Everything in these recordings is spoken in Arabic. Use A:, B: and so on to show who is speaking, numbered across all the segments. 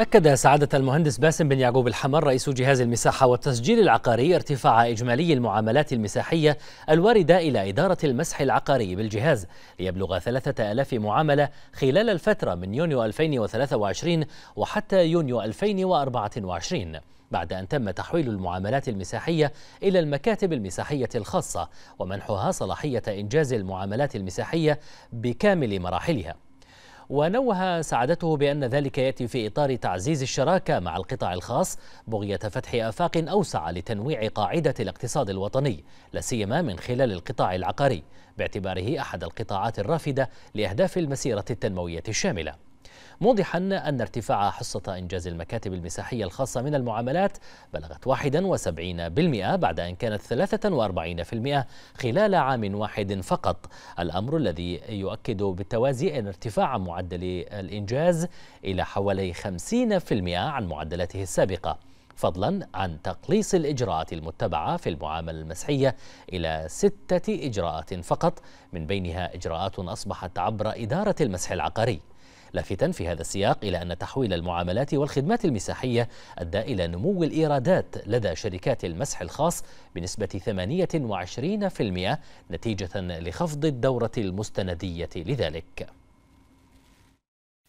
A: أكد سعادة المهندس باسم بن يعقوب الحمر رئيس جهاز المساحة
B: والتسجيل العقاري ارتفاع إجمالي المعاملات المساحية الواردة إلى إدارة المسح العقاري بالجهاز ليبلغ 3000 معاملة خلال الفترة من يونيو 2023 وحتى يونيو 2024 بعد أن تم تحويل المعاملات المساحية إلى المكاتب المساحية الخاصة ومنحها صلاحية إنجاز المعاملات المساحية بكامل مراحلها ونوه سعادته بأن ذلك يأتي في إطار تعزيز الشراكة مع القطاع الخاص بغية فتح آفاق أوسع لتنويع قاعدة الاقتصاد الوطني لسيما من خلال القطاع العقاري باعتباره أحد القطاعات الرافدة لأهداف المسيرة التنموية الشاملة موضحا أن ارتفاع حصة إنجاز المكاتب المساحية الخاصة من المعاملات بلغت 71% بعد أن كانت 43% خلال عام واحد فقط الأمر الذي يؤكد بالتوازي أن ارتفاع معدل الإنجاز إلى حوالي 50% عن معدلاته السابقة فضلا عن تقليص الإجراءات المتبعة في المعاملة المسحية إلى ستة إجراءات فقط من بينها إجراءات أصبحت عبر إدارة المسح العقاري لافتا في هذا السياق إلى أن تحويل المعاملات والخدمات المساحية أدى إلى نمو الإيرادات لدى شركات المسح الخاص بنسبة 28% نتيجة لخفض الدورة المستندية لذلك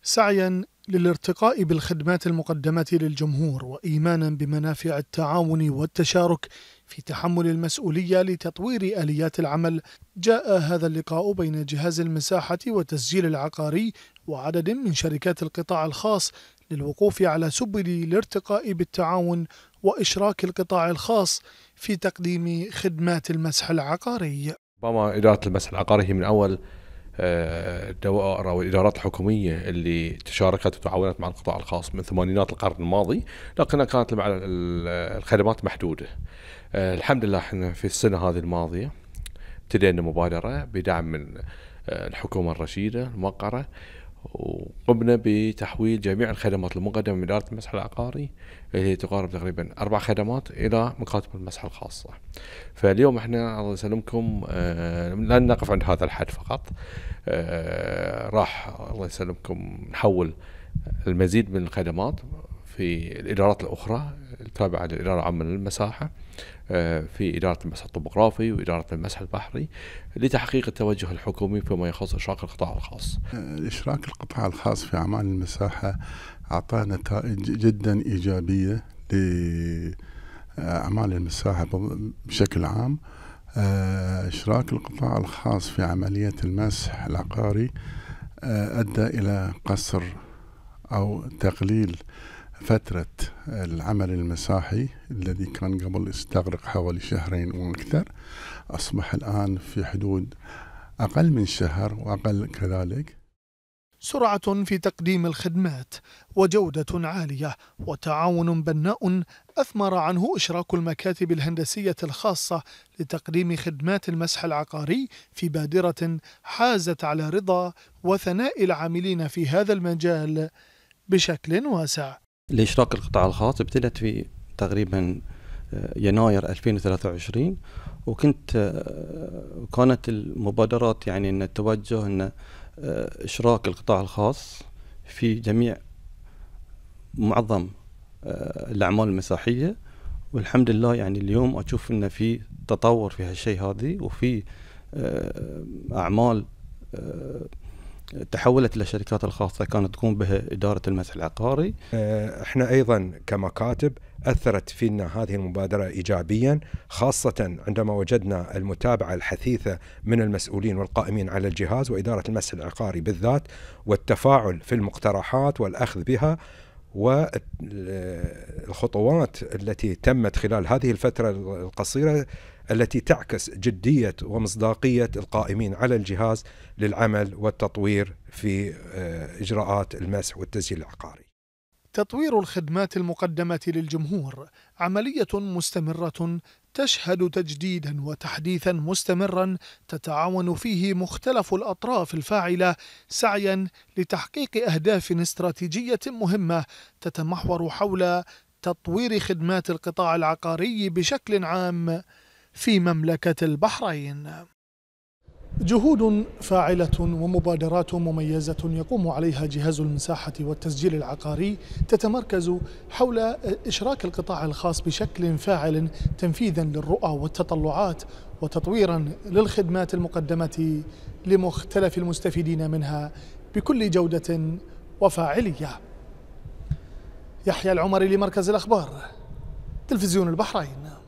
A: سعيا للارتقاء بالخدمات المقدمة للجمهور وإيمانا بمنافع التعاون والتشارك في تحمل المسؤولية لتطوير آليات العمل جاء هذا اللقاء بين جهاز المساحة والتسجيل العقاري وعدد من شركات القطاع الخاص للوقوف على سبل الارتقاء بالتعاون وإشراك القطاع الخاص في تقديم خدمات المسح العقاري
C: ربما إدارة المسح العقاري هي من أول الدوائر آه، آه، او الادارات الحكوميه اللي تشاركت وتعاونت مع القطاع الخاص من ثمانينات القرن الماضي لكنها كانت الخدمات محدوده. آه، الحمد لله احنا في السنه هذه الماضيه ابتدينا مبادره بدعم من الحكومه الرشيده الموقره وقمنا بتحويل جميع الخدمات المقدمة من إدارة المسح العقاري اللي هي تقارب تقريبا أربع خدمات إلى مكاتب المسح الخاصة فاليوم احنا الله يسلمكم لن آه، لا نقف عند هذا الحد فقط آه، راح الله يسلمكم نحول المزيد من الخدمات في الادارات الاخرى التابعه للاداره العامه للمساحه آه، في اداره المسح الطبوغرافي واداره المسح البحري لتحقيق التوجه الحكومي فيما يخص اشراك القطاع الخاص.
D: آه، اشراك القطاع الخاص في اعمال المساحه اعطى نتائج جدا ايجابيه لاعمال المساحه بشكل عام. آه، اشراك القطاع الخاص في عمليه المسح العقاري ادى الى قصر او تقليل فترة العمل المساحي الذي كان قبل يستغرق حوالي شهرين وأكثر أصبح الآن في حدود أقل من شهر وأقل كذلك
A: سرعة في تقديم الخدمات وجودة عالية وتعاون بناء أثمر عنه إشراك المكاتب الهندسية الخاصة لتقديم خدمات المسح العقاري في بادرة حازت على رضا وثناء العاملين في هذا المجال بشكل واسع
C: لإشراك القطاع الخاص ابتدت في تقريبا آه، يناير 2023 وكنت آه، كانت المبادرات يعني ان التوجه ان آه، اشراك القطاع الخاص في جميع معظم الاعمال المساحيه والحمد لله يعني اليوم اشوف ان في تطور في هالشيء هذه وفي اعمال تحولت الى الشركات الخاصه كانت تقوم بها اداره المسح العقاري. آه، احنا ايضا كمكاتب اثرت فينا هذه المبادره ايجابيا خاصه عندما وجدنا المتابعه الحثيثه من المسؤولين والقائمين على الجهاز واداره المسح العقاري بالذات والتفاعل في المقترحات والاخذ بها والخطوات آه، التي تمت خلال هذه الفتره القصيره التي تعكس جديه ومصداقيه القائمين على الجهاز للعمل والتطوير في آه، اجراءات المسح والتسجيل
A: العقاري. تطوير الخدمات المقدمه للجمهور عمليه مستمره تشهد تجديدا وتحديثا مستمرا تتعاون فيه مختلف الاطراف الفاعله سعيا لتحقيق اهداف استراتيجيه مهمه تتمحور حول تطوير خدمات القطاع العقاري بشكل عام في مملكة البحرين جهود فاعلة ومبادرات مميزة يقوم عليها جهاز المساحة والتسجيل العقاري تتمركز حول إشراك القطاع الخاص بشكل فاعل تنفيذا للرؤى والتطلعات وتطويرا للخدمات المقدمة لمختلف المستفيدين منها بكل جودة وفاعلية يحيى العمري لمركز الأخبار تلفزيون البحرين